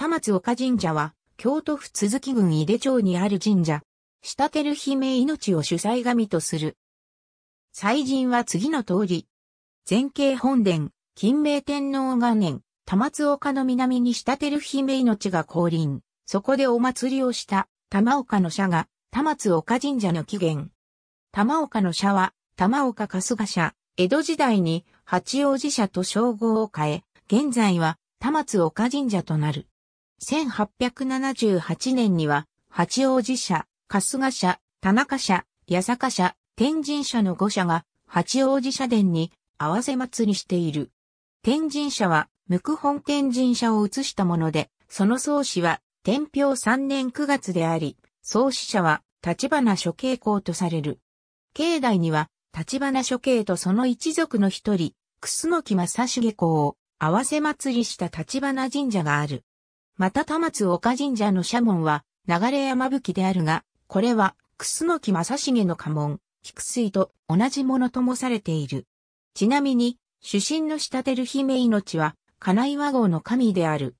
田松岡神社は、京都府鈴木郡井出町にある神社。下てる姫命を主催神とする。祭神は次の通り。前景本殿、金明天皇元年、田松岡の南に下てる姫命が降臨。そこでお祭りをした、玉岡の社が、田松岡神社の起源。玉岡の社は、玉岡春日社、江戸時代に八王子社と称号を変え、現在は、玉津岡神社となる。1878年には、八王子社、春日社、田中社、八坂社、天神社の5社が八王子社殿に合わせ祭りしている。天神社は、無垢本天神社を移したもので、その創始は、天平3年9月であり、創始者は、立花諸景公とされる。境内には、立花諸景とその一族の一人、楠木正重公を合わせ祭りした立花神社がある。また田松岡神社の社門は流山吹であるが、これは楠木正成の家紋、菊水と同じものともされている。ちなみに、主神の仕立てる姫命は、金岩号の神である。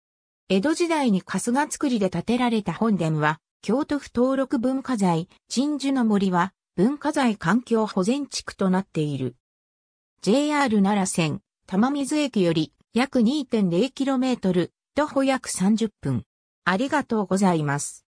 江戸時代に春日造りで建てられた本殿は、京都府登録文化財、鎮守の森は、文化財環境保全地区となっている。JR 奈良線、玉水駅より約 2.0km、徒歩約30分。ありがとうございます。